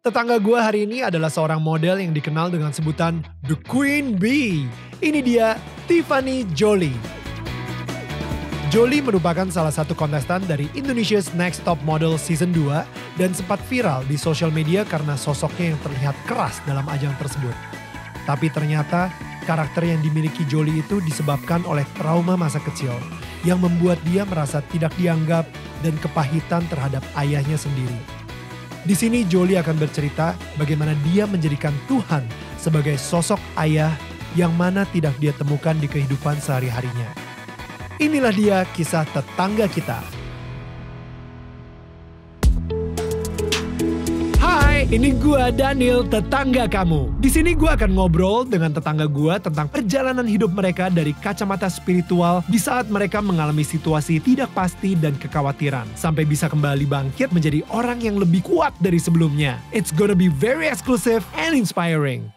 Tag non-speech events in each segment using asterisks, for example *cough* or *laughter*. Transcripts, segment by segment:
Tetangga gue hari ini adalah seorang model yang dikenal dengan sebutan The Queen Bee. Ini dia Tiffany Jolie. Jolie merupakan salah satu kontestan dari Indonesia's Next Top Model Season 2 dan sempat viral di sosial media karena sosoknya yang terlihat keras dalam ajang tersebut. Tapi ternyata karakter yang dimiliki Jolie itu disebabkan oleh trauma masa kecil yang membuat dia merasa tidak dianggap dan kepahitan terhadap ayahnya sendiri. Di sini Jolie akan bercerita bagaimana dia menjadikan Tuhan sebagai sosok ayah yang mana tidak dia temukan di kehidupan sehari-harinya. Inilah dia kisah tetangga kita Ini gua Daniel, tetangga kamu. Di sini gua akan ngobrol dengan tetangga gua tentang perjalanan hidup mereka dari kacamata spiritual di saat mereka mengalami situasi tidak pasti dan kekhawatiran sampai bisa kembali bangkit menjadi orang yang lebih kuat dari sebelumnya. It's gonna be very exclusive and inspiring.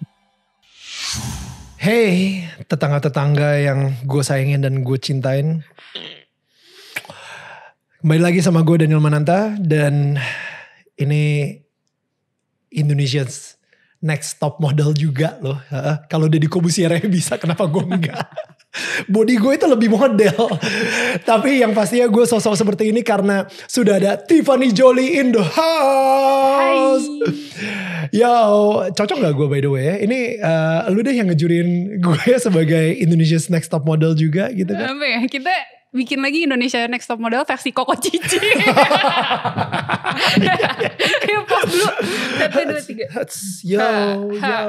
Hey, tetangga-tetangga yang gue sayangin dan gue cintain. Kembali lagi sama gue Daniel Mananta dan ini Indonesia's next top model juga loh. kalau Deddy Kobusier bisa, kenapa gue enggak? *laughs* Body gue itu lebih model. *laughs* Tapi yang pastinya gue sosok seperti ini karena sudah ada Tiffany Jolie in the house. Hai. Yo, cocok gak gue by the way? Ini uh, lu deh yang ngejurin gue *laughs* sebagai Indonesia's Next Top Model juga gitu kan? Apa ya? Kita bikin lagi Indonesia Next Top Model versi Koko Cici. Iya, iya. Iya, dulu satu dua tiga yo yo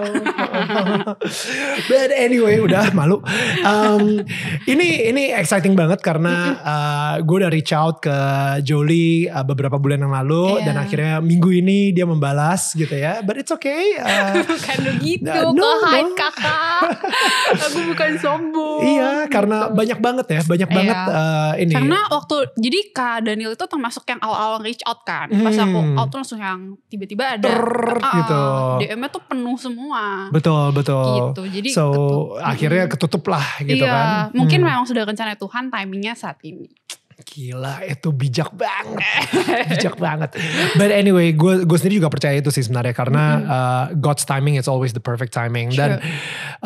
*laughs* but anyway udah malu um, ini ini exciting banget karena uh, gue udah reach out ke Jolie uh, beberapa bulan yang lalu yeah. dan akhirnya minggu ini dia membalas gitu ya but it's okay uh, *laughs* bukan begitu uh, no, no. kakak *laughs* aku bukan sombong iya karena gitu. banyak banget ya banyak yeah. banget uh, ini karena waktu jadi kak Daniel itu termasuk yang awal-awal reach out kan pas aku hmm. out tuh langsung yang tiba-tiba ada Brrr, ah, gitu. DM-nya tuh penuh semua. Betul, betul. Gitu. Jadi so ketutup. akhirnya ketutup lah gitu iya, kan. Mungkin hmm. memang sudah rencana Tuhan timingnya saat ini. Gila, itu bijak banget, *laughs* bijak banget. But anyway, gue gue sendiri juga percaya itu sih sebenarnya karena mm -hmm. uh, God's timing is always the perfect timing. Sure. Dan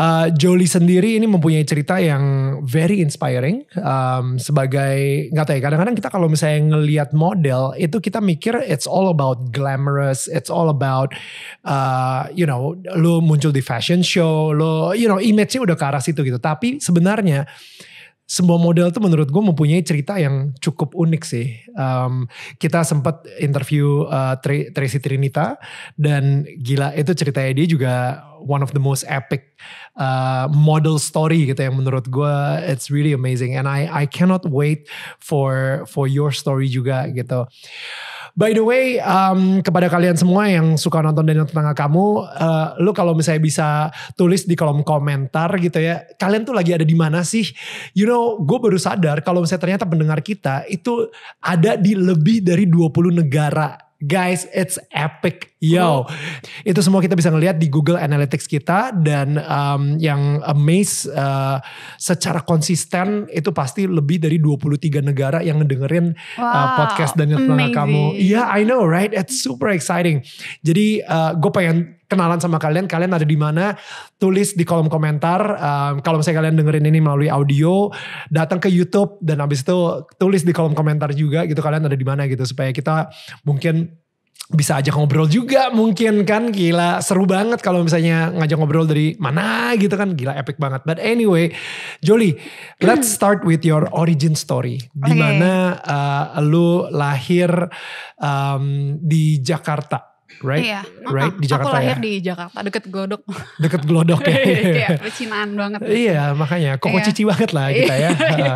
uh, Jolie sendiri ini mempunyai cerita yang very inspiring um, sebagai nggak tahu ya. Kadang-kadang kita kalau misalnya ngelihat model itu kita mikir it's all about glamorous, it's all about uh, you know, lo muncul di fashion show, lo you know image-nya udah ke arah situ gitu. Tapi sebenarnya semua model tuh menurut gue mempunyai cerita yang cukup unik sih. Um, kita sempat interview uh, Tracy Trinita dan gila itu ceritanya dia juga one of the most epic uh, model story gitu yang menurut gue it's really amazing and I I cannot wait for for your story juga gitu. By the way, um, kepada kalian semua yang suka nonton Daniel Tetangga Kamu, uh, lu kalau misalnya bisa tulis di kolom komentar gitu ya, kalian tuh lagi ada di mana sih? You know, gue baru sadar kalau misalnya ternyata pendengar kita itu ada di lebih dari 20 negara. Guys, it's epic. Yo, oh. itu semua kita bisa ngelihat di Google Analytics kita dan um, yang Amaze uh, secara konsisten itu pasti lebih dari 23 negara yang ngedengerin uh, wow, uh, podcast Daniel Plana kamu. Iya, yeah, I know right? It's super exciting. Jadi uh, gue pengen kenalan sama kalian. Kalian ada di mana? Tulis di kolom komentar. Um, kalau misalnya kalian dengerin ini melalui audio, datang ke YouTube dan abis itu tulis di kolom komentar juga gitu kalian ada di mana gitu supaya kita mungkin bisa ajak ngobrol juga mungkin kan gila seru banget kalau misalnya ngajak ngobrol dari mana gitu kan gila epic banget but anyway Jolie let's hmm. start with your origin story okay. dimana uh, eh, lu lahir um, di Jakarta right? Iya. Right di Jakarta. Aku lahir ya? di Jakarta, deket Glodok. *laughs* Deket Glodok ya. Kayak *laughs* *laughs* banget. Iya, makanya kok iya. cici banget lah kita ya. Iya, iya.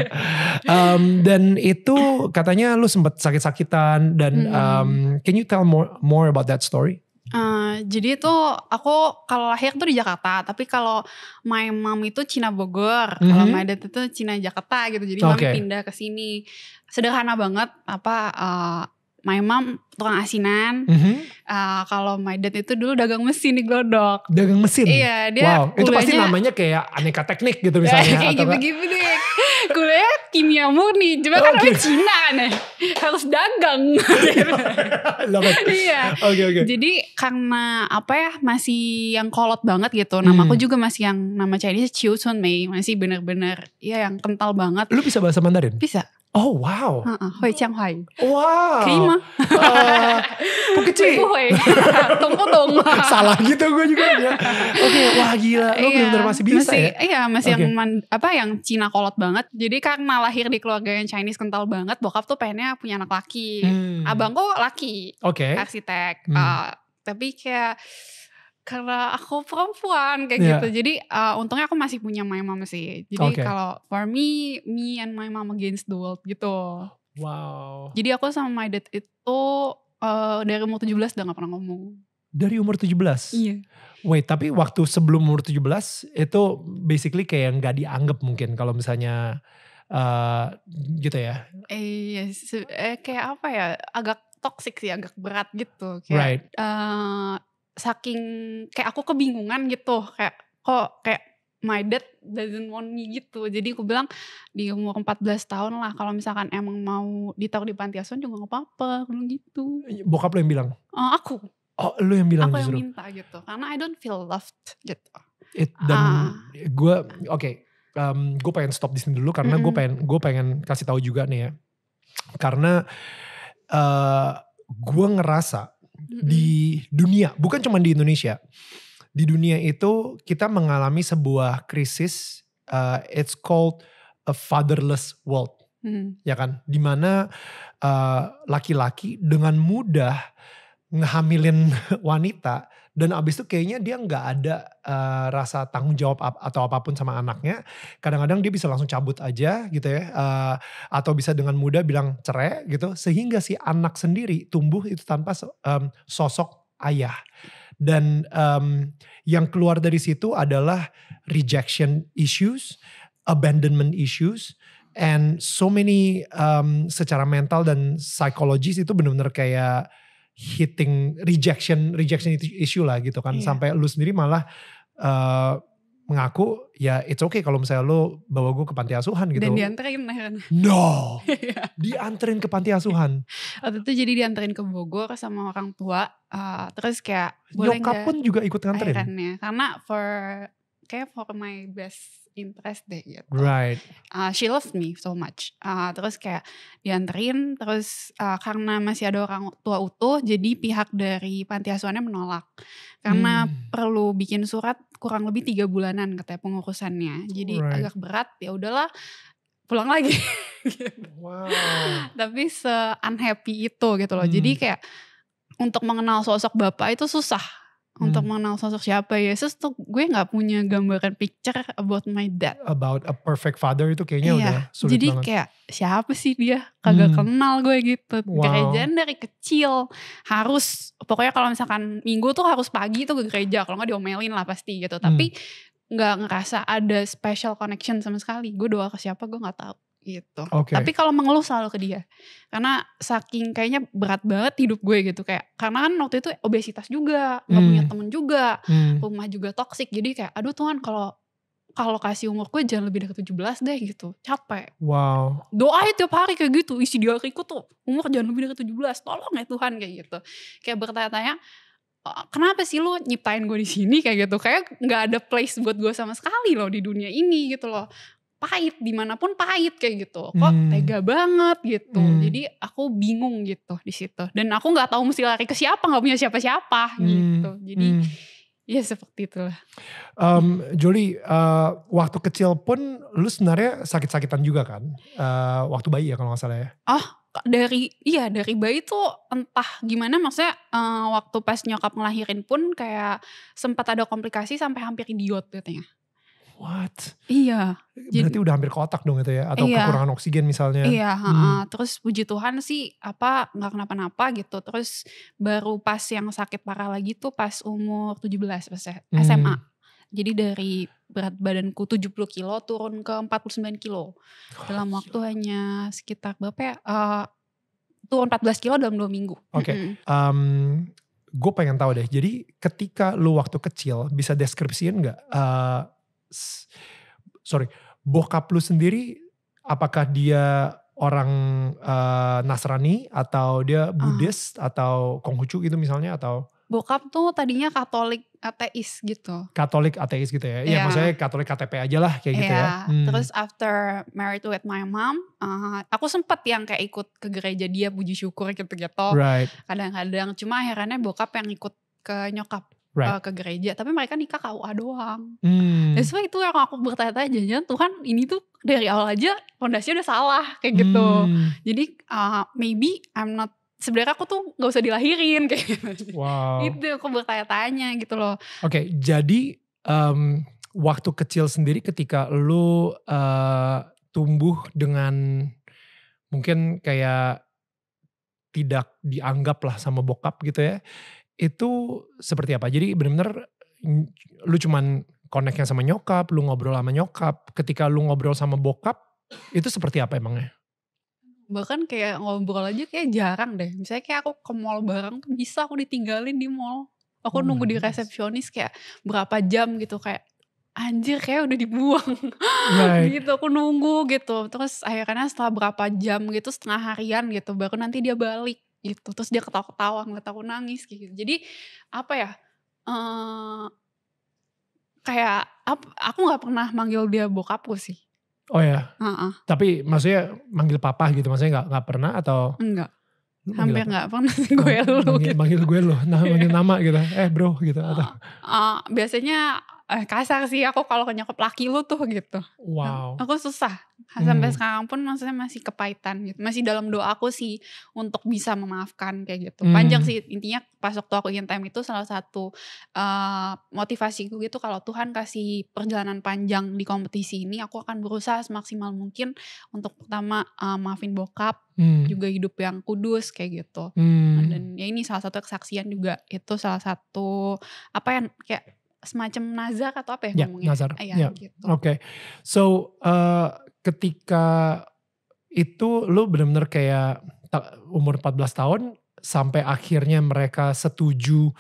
um, dan itu katanya lu sempet sakit-sakitan dan hmm. um, can you tell more more about that story? Uh, jadi itu aku kalau lahir tuh di Jakarta, tapi kalau my mom itu Cina Bogor, mm-hmm. kalau my dad itu Cina Jakarta gitu. Jadi okay. mami pindah ke sini. Sederhana banget apa uh, my mom tukang asinan. Mm -hmm. uh, kalau my dad itu dulu dagang mesin di Glodok. Dagang mesin? Iya, dia Wow, kuliahnya, itu pasti namanya kayak aneka teknik gitu *laughs* misalnya. kayak gitu-gitu deh. Kuliahnya kimia murni, cuma kan oh, kan okay. Gitu. Cina kan ya. Harus dagang. *laughs* iya. Oke, oke. Jadi karena apa ya, masih yang kolot banget gitu. Nama hmm. aku juga masih yang nama Chinese Chiu Sun Mei. Masih bener-bener ya yang kental banget. Lu bisa bahasa Mandarin? Bisa. 哦，哇哦，嗯嗯，会讲华语，哇，可以吗？呃、不会不会，懂不懂嘛？Salah *laughs* *laughs* *laughs* gitu gue juga ya. Oke, okay, wah gila, lo iya, benar masih bisa ya? Iya, masih yang apa yang Cina kolot banget. Jadi karena lahir di keluarga yang Chinese kental banget, bokap tuh pengennya punya anak laki. Hmm. Abangku laki, oke, arsitek. Hmm. Ah, tapi kayak karena aku perempuan kayak yeah. gitu. Jadi uh, untungnya aku masih punya my mom sih. Jadi okay. kalau for me, me and my mom against the world gitu. Wow. Jadi aku sama my dad itu uh, dari umur 17 udah gak pernah ngomong. Dari umur 17? Iya. Wait, tapi waktu sebelum umur 17 itu basically kayak yang gak dianggap mungkin kalau misalnya uh, gitu ya. Eh, iya, eh, kayak apa ya? Agak toxic sih, agak berat gitu kayak. Right. Uh, saking kayak aku kebingungan gitu kayak kok kayak my dad doesn't want me gitu jadi aku bilang di umur 14 tahun lah kalau misalkan emang mau ditaruh di panti asuhan juga gak apa-apa belum gitu bokap lo yang bilang uh, aku oh lo yang bilang aku justru. yang minta gitu karena I don't feel loved gitu It, dan uh, ah. gue oke okay, um, gue pengen stop di sini dulu karena mm -hmm. gue pengen gue pengen kasih tahu juga nih ya karena uh, eh, gue ngerasa di dunia, bukan cuma di Indonesia. Di dunia itu kita mengalami sebuah krisis, uh, it's called a fatherless world, ya kan? Dimana laki eh, laki-laki dengan mudah ngehamilin *laughs* wanita dan abis itu kayaknya dia nggak ada uh, rasa tanggung jawab ap atau apapun sama anaknya kadang-kadang dia bisa langsung cabut aja gitu ya uh, atau bisa dengan mudah bilang cerai gitu sehingga si anak sendiri tumbuh itu tanpa um, sosok ayah dan um, yang keluar dari situ adalah rejection issues abandonment issues and so many um, secara mental dan psikologis itu benar-benar kayak hitting rejection rejection itu issue lah gitu kan yeah. sampai lu sendiri malah uh, mengaku ya it's okay kalau misalnya lu bawa gue ke panti asuhan gitu. Dan dianterin No. *laughs* Iya. dianterin ke panti asuhan. Waktu itu jadi dianterin ke Bogor sama orang tua. Uh, terus kayak boleh Nyokap pun juga ikut nganterin. Karena for kayak for my best interest deh gitu. Right. Uh, she loved me so much. Uh, terus kayak dianterin, terus uh, karena masih ada orang tua utuh, jadi pihak dari panti asuhannya menolak karena hmm. perlu bikin surat kurang lebih tiga bulanan katanya pengurusannya. Jadi right. agak berat. Ya udahlah pulang lagi. *laughs* gitu. Wow. Tapi se unhappy itu gitu loh. Hmm. Jadi kayak untuk mengenal sosok bapak itu susah untuk hmm. mengenal sosok siapa Yesus tuh gue nggak punya gambaran picture about my dad about a perfect father itu kayaknya iya. udah sulit jadi banget. kayak siapa sih dia kagak hmm. kenal gue gitu wow. gereja dari kecil harus pokoknya kalau misalkan minggu tuh harus pagi tuh ke gereja kalau nggak diomelin lah pasti gitu tapi hmm. nggak ngerasa ada special connection sama sekali gue doa ke siapa gue nggak tahu gitu. Okay. Tapi kalau mengeluh selalu ke dia. Karena saking kayaknya berat banget hidup gue gitu kayak karena kan waktu itu obesitas juga, hmm. gak punya temen juga, hmm. rumah juga toksik. Jadi kayak aduh Tuhan kalau kalau kasih umur gue jangan lebih dari 17 deh gitu. Capek. Wow. Doa tiap hari kayak gitu. Isi di hariku gitu tuh umur jangan lebih dari 17. Tolong ya Tuhan kayak gitu. Kayak bertanya-tanya oh, kenapa sih lo nyiptain gue di sini kayak gitu kayak nggak ada place buat gue sama sekali loh di dunia ini gitu loh pahit dimanapun pahit kayak gitu kok hmm. tega banget gitu hmm. jadi aku bingung gitu di situ dan aku nggak tahu mesti lari ke siapa nggak punya siapa-siapa hmm. gitu jadi hmm. ya seperti itulah um, Juli uh, waktu kecil pun lu sebenarnya sakit-sakitan juga kan uh, waktu bayi ya kalau nggak salah ya oh dari iya dari bayi tuh entah gimana maksudnya uh, waktu pas nyokap ngelahirin pun kayak sempat ada komplikasi sampai hampir idiot katanya. Gitu What? Iya. Berarti jadi, udah hampir kotak dong itu ya atau iya, kekurangan oksigen misalnya. Iya, hmm. uh, terus puji Tuhan sih apa nggak kenapa-napa gitu. Terus baru pas yang sakit parah lagi tuh pas umur 17 pas SMA. Hmm. Jadi dari berat badanku 70 kilo turun ke 49 kilo. Oh, dalam waktu hanya sekitar berapa ya? Uh, turun 14 kilo dalam dua minggu. Oke. Okay. um, gue pengen tahu deh. Jadi ketika lu waktu kecil bisa deskripsiin nggak uh, sorry, bokap lu sendiri apakah dia orang uh, Nasrani atau dia ah. Buddhis ah. atau Konghucu gitu misalnya atau bokap tuh tadinya Katolik ateis gitu. Katolik ateis gitu ya. Iya, yeah. maksudnya Katolik KTP aja lah kayak yeah. gitu ya. Iya. Hmm. Terus after married with my mom, uh, aku sempet yang kayak ikut ke gereja dia puji syukur gitu-gitu. kadang Kadang-kadang cuma akhirnya bokap yang ikut ke nyokap right. Eh, ke gereja, tapi mereka nikah KUA doang. Hmm. itu yang aku bertanya-tanya, jangan jangan Tuhan ini tuh dari awal aja fondasinya udah salah kayak gitu. Hmm. Jadi uh, maybe I'm not sebenarnya aku tuh gak usah dilahirin *laughs* kayak gitu. Wow. itu aku bertanya-tanya gitu loh. Oke, okay, jadi um, waktu kecil sendiri ketika lu uh, tumbuh dengan mungkin kayak tidak dianggap lah sama bokap gitu ya itu seperti apa? Jadi bener-bener lu cuman koneknya sama nyokap, lu ngobrol sama nyokap. Ketika lu ngobrol sama bokap, itu seperti apa emangnya? Bahkan kayak ngobrol aja kayak jarang deh. Misalnya kayak aku ke mall bareng tuh bisa aku ditinggalin di mall. Aku oh nunggu di resepsionis kayak berapa jam gitu kayak anjir kayak udah dibuang right. gitu aku nunggu gitu terus akhirnya setelah berapa jam gitu setengah harian gitu baru nanti dia balik gitu terus dia ketawa-ketawa nggak tahu nangis gitu jadi apa ya uh, kayak ap, aku nggak pernah manggil dia bokapku sih oh ya uh-uh. tapi maksudnya manggil papa gitu maksudnya nggak nggak pernah atau enggak hampir nggak pernah gue oh, lu manggil, gitu. manggil gue lu nah manggil *laughs* nama gitu eh bro gitu atau uh, uh, biasanya eh, kasar sih aku kalau ke nyokap laki lu tuh gitu. Wow. Aku susah sampai hmm. sekarang pun maksudnya masih kepahitan gitu. Masih dalam doa aku sih untuk bisa memaafkan kayak gitu. Hmm. Panjang sih intinya pas waktu aku ingin time itu salah satu uh, motivasiku gitu kalau Tuhan kasih perjalanan panjang di kompetisi ini aku akan berusaha semaksimal mungkin untuk pertama uh, maafin bokap hmm. juga hidup yang kudus kayak gitu. Hmm. Dan ya ini salah satu kesaksian juga itu salah satu apa yang kayak semacam nazar atau apa ya, ya Nazar. Iya, yeah. gitu. Oke. Okay. So uh, ketika itu lu bener-bener kayak umur 14 tahun sampai akhirnya mereka setuju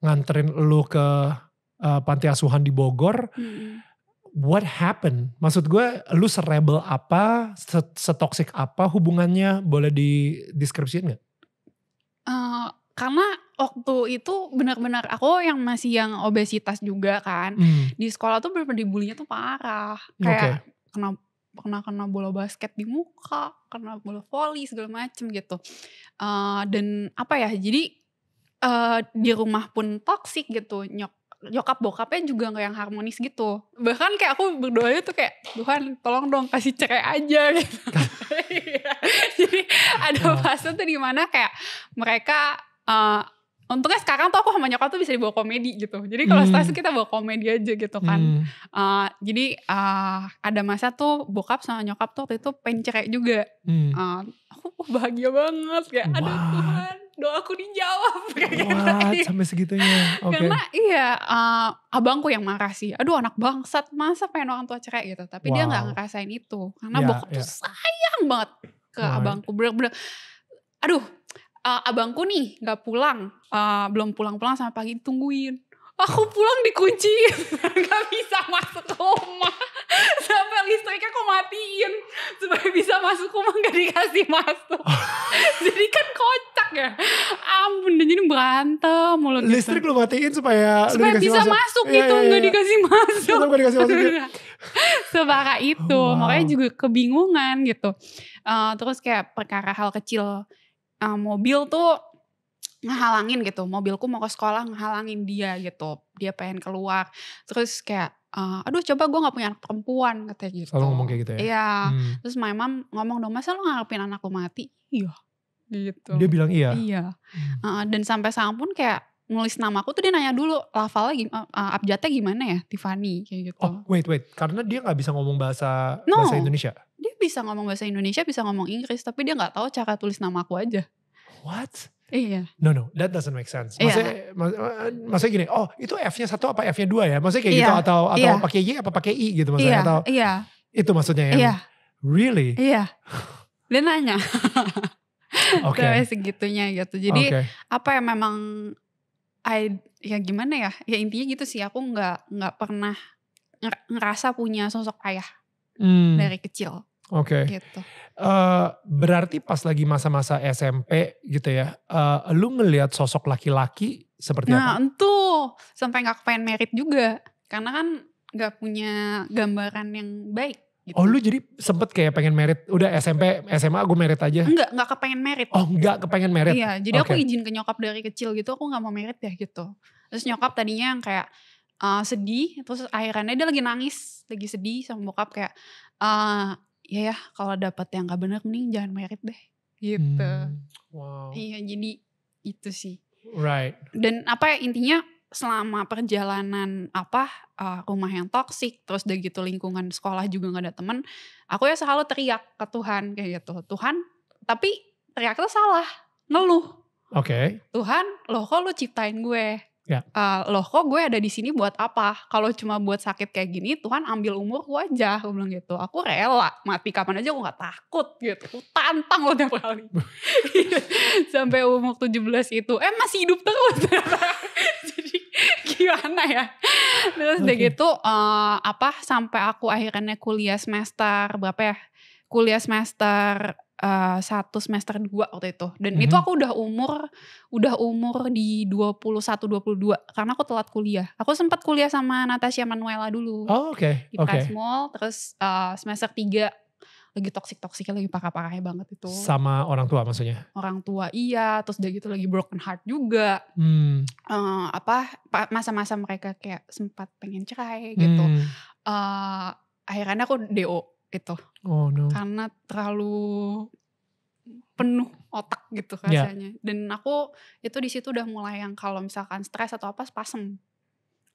nganterin lu ke uh, panti asuhan di Bogor. Hmm. What happened? Maksud gue lu serebel apa, setoksik apa hubungannya? Boleh di deskripsiin gak? Uh, eh, karena waktu itu benar-benar aku yang masih yang obesitas juga kan. Hmm. Di sekolah tuh benar-benar dibulinya tuh parah. Kayak okay. kena kena kena bola basket di muka, kena bola voli segala macem gitu. Uh, dan apa ya? Jadi uh, di rumah pun toksik gitu. Nyok nyokap bokapnya juga nggak yang harmonis gitu. Bahkan kayak aku berdoa tuh kayak Tuhan tolong dong kasih cerai aja *laughs* gitu. *laughs* Jadi ada fase tuh dimana kayak mereka uh, untungnya sekarang tuh aku sama nyokap tuh bisa dibawa komedi gitu jadi kalau hmm. kita bawa komedi aja gitu kan hmm. uh, jadi uh, ada masa tuh bokap sama nyokap tuh waktu itu cerai juga hmm. uh, aku bahagia banget kayak ada Tuhan doaku dijawab *laughs* kayak gitu. sampai segitunya. *laughs* Okay. Karena iya uh, abangku yang marah sih. Aduh anak bangsat masa pengen orang tua cerai gitu. Tapi wow. dia nggak ngerasain itu karena yeah, bokap yeah. tuh ya. sayang banget ke abangku. Bener-bener aduh uh, abangku nih nggak pulang, uh, belum pulang-pulang sampai pagi tungguin. Aku pulang dikunci, *laughs* nggak bisa masuk rumah. *laughs* Sampai listriknya aku matiin supaya bisa masuk rumah nggak dikasih masuk. *laughs* jadi kan kocak ya. Ampun, dan jadi berantem mulu. Gitu. Listrik lu matiin supaya supaya bisa masuk, masuk ya, itu iya, nggak ya, ya. dikasih masuk. Nggak iya. dikasih masuk. sebara itu, wow. makanya juga kebingungan gitu. Uh, terus kayak perkara hal kecil uh, mobil tuh ngehalangin gitu mobilku mau ke sekolah ngehalangin dia gitu dia pengen keluar terus kayak Uh, aduh coba gue nggak punya anak perempuan katanya gitu. Selalu ngomong kayak gitu ya? Iya. Hmm. Terus my mom ngomong dong, masa lu ngarepin anak lo mati? Iya. Gitu. Dia bilang iya? Iya. Hmm. Uh, dan sampai sekarang pun kayak nulis nama aku tuh dia nanya dulu lafalnya gimana, uh, abjadnya gimana ya Tiffany kayak gitu. Oh wait wait, karena dia nggak bisa ngomong bahasa no. bahasa Indonesia? dia bisa ngomong bahasa Indonesia, bisa ngomong Inggris, tapi dia nggak tahu cara tulis nama aku aja. What? Iya. No no, that doesn't make sense. Iya. Maksudnya, yeah. mak maksudnya gini, oh itu F-nya satu apa F-nya dua ya? Maksudnya kayak yeah. gitu iya, atau atau iya. pakai Y apa pakai I gitu maksudnya iya. atau? yeah. Itu maksudnya ya. Iya. Really? Iya. *laughs* Dia nanya. Oke. okay. segitunya gitu. Jadi okay. apa yang memang I ya gimana ya? Ya intinya gitu sih. Aku nggak nggak pernah ngerasa punya sosok ayah hmm. dari kecil. Oke. Okay. Gitu. Uh, berarti pas lagi masa-masa SMP gitu ya, uh, lu ngelihat sosok laki-laki seperti nah, apa? Nah, itu sampai nggak pengen merit juga, karena kan nggak punya gambaran yang baik. Gitu. Oh lu jadi sempet kayak pengen merit, udah SMP, SMA gue merit aja? Enggak, enggak kepengen merit. Oh enggak kepengen merit? Iya, jadi okay. aku izin ke nyokap dari kecil gitu, aku gak mau merit ya gitu. Terus nyokap tadinya yang kayak, uh, sedih terus akhirnya dia lagi nangis lagi sedih sama bokap kayak uh, ya ya kalau dapat yang gak bener nih jangan merit deh gitu hmm. wow iya jadi itu sih right dan apa ya intinya selama perjalanan apa uh, rumah yang toksik terus udah gitu lingkungan sekolah juga nggak ada temen aku ya selalu teriak ke Tuhan kayak gitu Tuhan tapi teriak itu salah ngeluh Oke. Okay. Tuhan, loh kok lu ciptain gue? Ya. Uh, loh kok gue ada di sini buat apa? Kalau cuma buat sakit kayak gini, Tuhan ambil umur gue aja. Gue bilang gitu, aku rela mati kapan aja, gue nggak takut gitu. Aku tantang loh tiap kali. *laughs* Sampai umur 17 itu, eh masih hidup terus. *laughs* Jadi gimana ya? Terus okay. gitu, uh, apa sampai aku akhirnya kuliah semester berapa ya? Kuliah semester Eh, satu semester dua waktu itu. Dan mm-hmm. itu mhm. aku udah umur udah umur di 21 22 karena aku telat kuliah. Aku sempat kuliah sama Natasha Manuela dulu. Oh, oke. Okay. Di okay. Mall terus uh, semester tiga lagi toksik toksiknya lagi parah-parahnya banget itu sama orang tua maksudnya orang tua iya terus udah gitu lagi broken heart juga hmm. uh, apa masa-masa mereka kayak sempat pengen cerai gitu. hmm. gitu uh, akhirnya aku do itu. Oh no. Karena terlalu penuh otak gitu ya. rasanya. Yeah. Dan aku itu di situ udah mulai yang kalau misalkan stres atau apa spasm.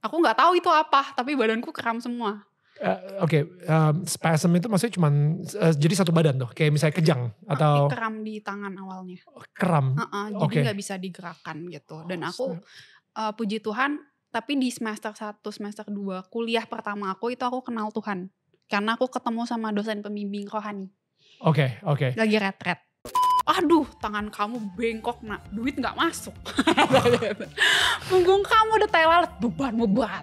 Aku nggak tahu itu apa, tapi badanku kram semua. Uh, Oke, okay. um, spasm itu maksudnya cuman uh, jadi satu badan tuh, kayak misalnya kejang ah, atau kram di tangan awalnya. Oh, kram. Uh -uh, jadi nggak okay. bisa digerakkan gitu. Oh, Dan aku uh, puji Tuhan, tapi di semester 1, semester 2 kuliah pertama aku itu aku kenal Tuhan karena aku ketemu sama dosen pembimbing rohani. Oke, okay, oke. Okay. Lagi retret. Aduh, tangan kamu bengkok nak, duit nggak masuk. *laughs* Punggung kamu udah telalat, beban beban.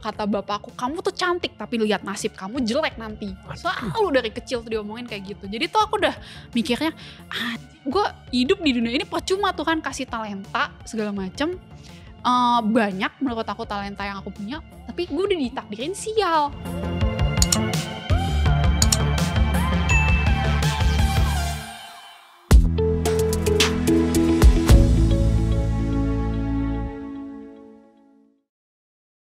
Kata bapakku, kamu tuh cantik tapi lihat nasib kamu jelek nanti. Selalu dari kecil tuh diomongin kayak gitu. Jadi tuh aku udah mikirnya, ah, gue hidup di dunia ini percuma Tuhan kasih talenta segala macem. Uh, banyak menurut aku talenta yang aku punya, tapi gue udah ditakdirin sial.